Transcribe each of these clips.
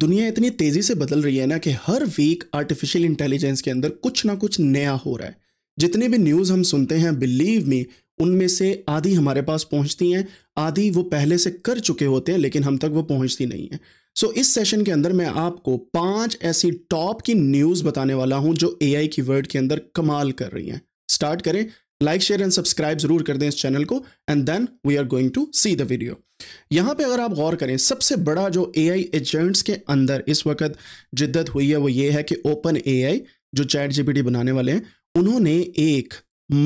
दुनिया इतनी तेज़ी से बदल रही है ना कि हर वीक आर्टिफिशियल इंटेलिजेंस के अंदर कुछ ना कुछ नया हो रहा है जितने भी न्यूज़ हम सुनते हैं बिलीव मी उनमें से आधी हमारे पास पहुंचती हैं आधी वो पहले से कर चुके होते हैं लेकिन हम तक वो पहुंचती नहीं है सो so, इस सेशन के अंदर मैं आपको पांच ऐसी टॉप की न्यूज़ बताने वाला हूं जो आई की वर्ड के अंदर कमाल कर रही हैं स्टार्ट करें लाइक शेयर एंड सब्सक्राइब जरूर कर दें इस चैनल को and then we are going to see the video यहाँ पे अगर आप गौर करें सबसे बड़ा जो एआई एजेंट्स के अंदर इस वक्त जिद्दत हुई है वो ये है कि ओपन एआई जो चैट जीपीटी बनाने वाले हैं उन्होंने एक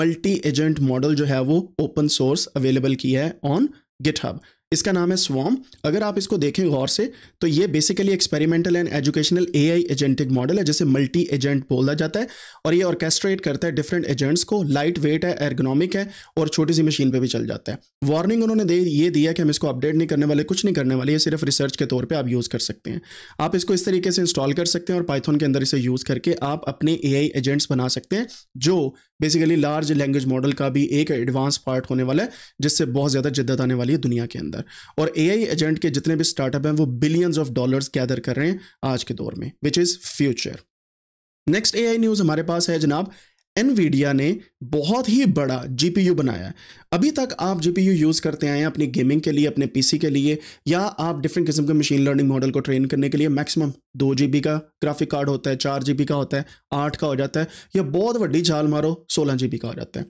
मल्टी एजेंट मॉडल जो है वो ओपन सोर्स अवेलेबल किया है ऑन गिटहब इसका नाम है स्वाम अगर आप इसको देखें गौर से तो ये basically experimental and educational AI agentic model है जिसे मल्टी एजेंट बोला जाता है और ये ऑर्केस्ट्रेट करता है डिफरेंट एजेंट्स को लाइट वेट है एर्गोनॉमिक है और छोटी सी मशीन पर भी चल जाता है वार्निंग उन्होंने दे ये दिया कि हम इसको अपडेट नहीं करने वाले कुछ नहीं करने वाले ये सिर्फ रिसर्च के तौर पर आप यूज़ कर सकते हैं आप इसको इस तरीके से इंस्टॉल कर सकते हैं और पाइथन के अंदर इसे यूज़ करके आप अपने ए एजेंट्स बना सकते हैं जो बेसिकली लार्ज लैंग्वेज मॉडल का भी एक एडवांस पार्ट होने वाला है जिससे बहुत ज़्यादा जिद्दत आने वाली है दुनिया के अंदर और ए आई एजेंट के जितने भी स्टार्टअप हैं वो बिलियंस ऑफ डॉलर्स गैदर कर रहे हैं आज के दौर में which is future next A I news हमारे पास है जनाब एनवीडिया ने बहुत ही बड़ा जीपीयू बनाया अभी तक आप जीपीयू यूज़ करते आए हैं अपनी गेमिंग के लिए अपने पीसी के लिए या आप डिफरेंट किस्म के मशीन लर्निंग मॉडल को ट्रेन करने के लिए मैक्सिमम दो जी का ग्राफिक कार्ड होता है चार जी का होता है आठ का हो जाता है या बहुत वीडी झाल मारो सोलह जी का हो जाता है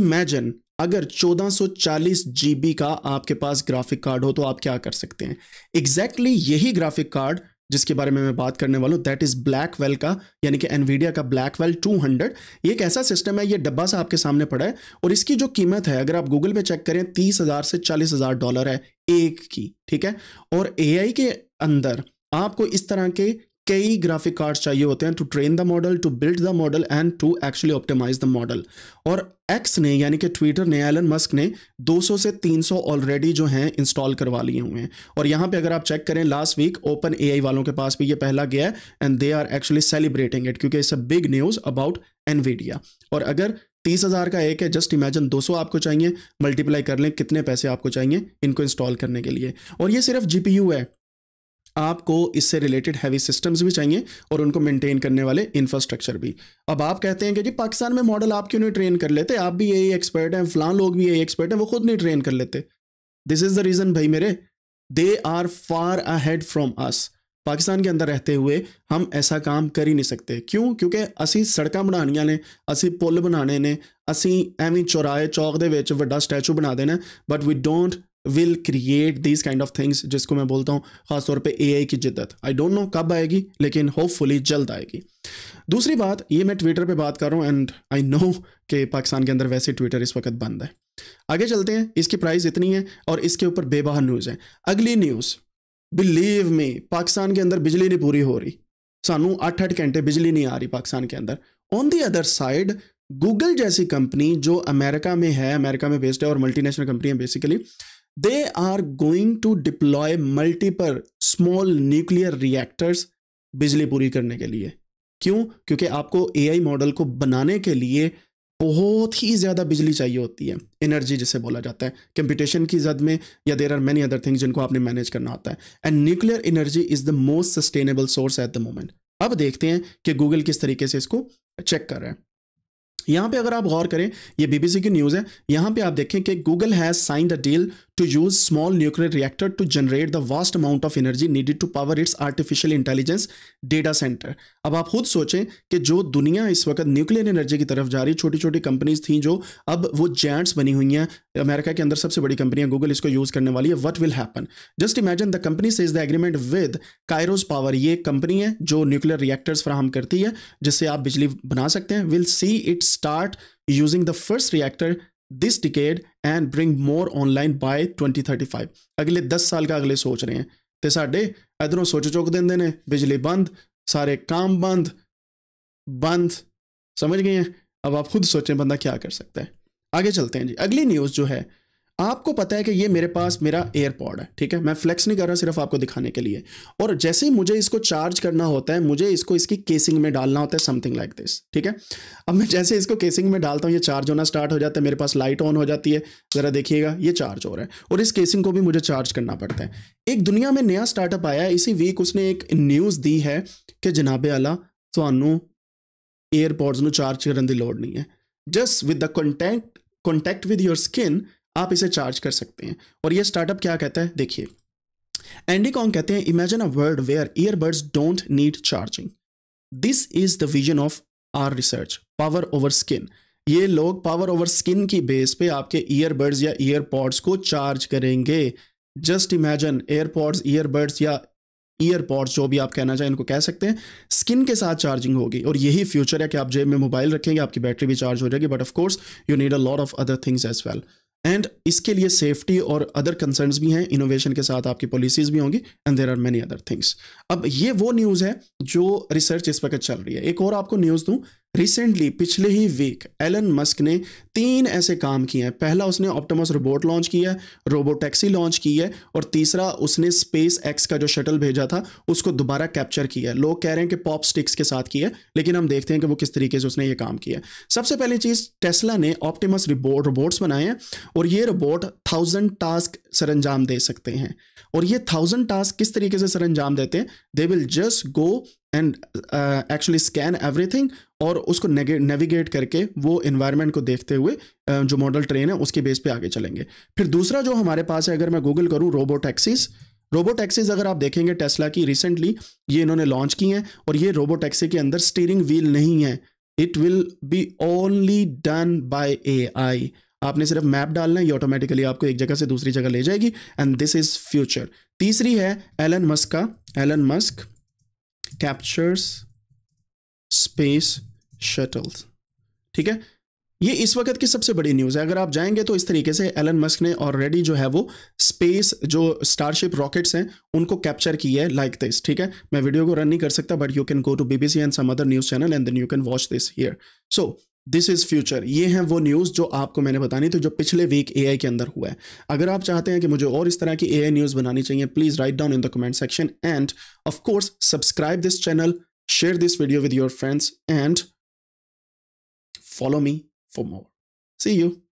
इमेजिन अगर 1440 जीबी का आपके पास ग्राफिक कार्ड हो तो आप क्या कर सकते हैं एग्जैक्टली exactly यही ग्राफिक कार्ड जिसके बारे में मैं बात करने वाला हूँ दैट इज़ ब्लैक वेल का यानी कि एनवीडिया का ब्लैक वेल टू हंड्रेड एक ऐसा सिस्टम है ये डब्बा सा आपके सामने पड़ा है और इसकी जो कीमत है अगर आप गूगल पे चेक करें तीस हज़ार से चालीस हज़ार डॉलर है एक की ठीक है और एआई के अंदर आपको इस तरह के कई ग्राफिक कार्ड्स चाहिए होते हैं to train the model to build the model and to actually optimise the model और एक्स ने यानी कि ट्विटर ने एलन मस्क ने 200 से 300 ऑलरेडी जो हैं इंस्टॉल करवा लिए हुए हैं और यहाँ पे अगर आप चेक करें लास्ट वीक ओपन एआई वालों के पास भी ये पहला गया है and they are actually celebrating it क्योंकि it's a big news about Nvidia और अगर तीस हज़ार का एक है जस्ट इमेजिन सौ आपको चाहिए मल्टीप्लाई कर लें कितने पैसे आपको चाहिए इनको इंस्टॉल करने के लिए और ये सिर्फ जीपीयू है आपको इससे रिलेटेड हैवी सिस्टम्स भी चाहिए और उनको मेंटेन करने वाले इंफ्रास्ट्रक्चर भी अब आप कहते हैं कि जी पाकिस्तान में मॉडल आप क्यों नहीं ट्रेन कर लेते आप भी यही एक्सपर्ट हैं फलां लोग भी यही एक्सपर्ट हैं वो खुद नहीं ट्रेन कर लेते दिस इज़ द रीज़न भाई मेरे they are far ahead from us Pakistan के अंदर रहते हुए हम ऐसा काम कर ही नहीं सकते क्यों क्योंकि असी सड़क बनानिया ने असी पुल बनाने ने असी एवं चौराहे चौक के ਵਿੱਚ ਵੱਡਾ ਸਟੈਚੂ ਬਣਾ ਦੇਣਾ but will create this kind of things जिसको मैं बोलता हूँ खासतौर पे एआई की जिद्दत आई डोंट नो कब आएगी लेकिन होपफुली जल्द आएगी दूसरी बात ये मैं ट्विटर पे बात कर रहा हूँ एंड आई नो कि पाकिस्तान के अंदर वैसे ट्विटर इस वक्त बंद है आगे चलते हैं इसकी प्राइस इतनी है और इसके ऊपर बेबाह न्यूज़ है अगली न्यूज़ बिलीव में पाकिस्तान के अंदर बिजली नहीं पूरी हो रही सानू अठ अठ घंटे बिजली नहीं आ रही पाकिस्तान के अंदर on the other side Google जैसी कंपनी जो अमेरिका में है अमेरिका में बेस्ड है और मल्टीनेशनल कंपनी है basically they are going to deploy multiple small nuclear reactors बिजली पूरी करने के लिए क्यों क्योंकि आपको आई मॉडल को बनाने के लिए बहुत ही ज़्यादा बिजली चाहिए होती है एनर्जी जिसे बोला जाता है कंप्यूटेशन की जद में या there are many other things जिनको आपने मैनेज करना होता है and nuclear energy is the most sustainable source at the moment अब देखते हैं कि गूगल किस तरीके से इसको चेक कर रहे हैं यहाँ पे अगर आप गौर करें ये बीबीसी की न्यूज़ है यहां पे आप देखें कि Google has sign the deal to use small nuclear reactor to generate the vast amount of energy needed to power its artificial intelligence data center अब आप खुद सोचें कि जो दुनिया इस वक्त न्यूक्लियर एनर्जी की तरफ जा रही छोटी छोटी कंपनीज थी जो अब वो जैंट्स बनी हुई हैं अमेरिका के अंदर सबसे बड़ी कंपनियां गूगल इसको यूज़ करने वाली है what will happen just imagine the company से is the agreement with Kairos power ये कंपनी है जो न्यूक्लियर रिएक्टर्स फ्राहम करती है जिससे आप बिजली बना सकते हैं will see it start using the first reactor this decade and bring more online by five अगले दस साल का अगले सोच रहे हैं तो साढ़े इधरों सोच चुक देंगे ने बिजली बंद सारे काम बंद बंद समझ गए हैं अब आप खुद सोचें बंदा क्या कर सकता है आगे चलते हैं जी अगली न्यूज़ जो है आपको पता है कि ये मेरे पास मेरा एयरपॉड है ठीक है मैं फ्लेक्स नहीं कर रहा सिर्फ आपको दिखाने के लिए और जैसे ही मुझे इसको चार्ज करना होता है मुझे इसको इसकी केसिंग में डालना होता है समथिंग लाइक दिस ठीक है अब मैं जैसे इसको केसिंग में डालता हूँ ये चार्ज होना स्टार्ट हो जाता है मेरे पास लाइट ऑन हो जाती है ज़रा देखिएगा ये चार्ज हो रहा है और इस केसिंग को भी मुझे चार्ज करना पड़ता है एक दुनिया में नया स्टार्टअप आया है इसी वीक उसने एक न्यूज़ दी है कि जनाबे आला थानू एयरपॉड्स ਨੂੰ करने की लड़ नहीं है just with the contact contact with your skin आप इसे चार्ज कर सकते हैं और ये स्टार्टअप क्या कहता है देखिए एंडी कॉन्ग कहते हैं imagine a world where earbuds don't need charging this is the vision of our research power over skin ये लोग पावर ओवर स्किन की बेस पे आपके ईयरबड्स या ईयरपॉड्स को चार्ज करेंगे जस्ट इमेजिन एयरपॉड्स ईयरबड्स या ईयरपॉड्स जो भी आप कहना चाहें इनको कह सकते हैं स्किन के साथ चार्जिंग होगी और यही फ्यूचर है कि आप जेब में मोबाइल रखेंगे आपकी बैटरी भी चार्ज हो जाएगी but of course you need a lot of other things as well and इसके लिए सेफ्टी और अदर कंसर्न भी हैं इनोवेशन के साथ आपकी पॉलिसीज भी होंगी and there are many other things अब ये वो न्यूज़ है जो रिसर्च इस वक्त चल रही है एक और आपको न्यूज़ दूँ रिसेंटली पिछले ही वीक एलन मस्क ने तीन ऐसे काम किए हैं पहला उसने ऑप्टोमस रोबोट लॉन्च किया है रोबोटैक्सी लॉन्च की है और तीसरा उसने स्पेस एक्स का जो शटल भेजा था उसको दोबारा कैप्चर किया है लोग कह रहे हैं कि पॉप स्टिक्स के साथ किया है लेकिन हम देखते हैं कि वो किस तरीके से उसने ये काम किया सबसे पहली चीज़ टेस्ला ने ऑप्टिमस रिबोट रोबोट्स बनाए हैं और ये रोबोट थाउजेंड टास्क सरंजाम दे सकते हैं और ये थाउजेंड टास्क किस तरीके से सरंजाम देते हैं they will just go and actually scan everything और उसको नेविगेट करके वो इन्वायरमेंट को देखते हुए जो मॉडल ट्रेन है उसके बेस पे आगे चलेंगे फिर दूसरा जो हमारे पास है अगर मैं गूगल करूँ रोबो टैक्सीज़ रोबो टैक्सीज अगर आप देखेंगे टेस्ला की रिसेंटली ये इन्होंने लॉन्च की हैं और ये रोबो टैक्सी के अंदर स्टीयरिंग व्हील नहीं है it will be only done by AI आपने सिर्फ मैप डालना है ये ऑटोमेटिकली आपको एक जगह से दूसरी जगह ले जाएगी एंड दिस इज फ्यूचर तीसरी है एलन मस्क का Elon Musk captures space shuttles ठीक है ये इस वक्त की सबसे बड़ी न्यूज़ है अगर आप जाएंगे तो इस तरीके से एलन मस्क ने ऑलरेडी जो है वो स्पेस जो स्टारशिप रॉकेट्स हैं उनको कैप्चर की है लाइक दिस ठीक है मैं वीडियो को रन नहीं कर सकता but you can go to BBC and some other news channel and then you can watch this here so this is future ये हैं वो न्यूज़ जो आपको मैंने बतानी थी जो पिछले वीक ए के अंदर हुआ है अगर आप चाहते हैं कि मुझे और इस तरह की ए न्यूज़ बनानी चाहिए please write down in the comment section and of course subscribe this channel share this video with your friends and follow me for more see you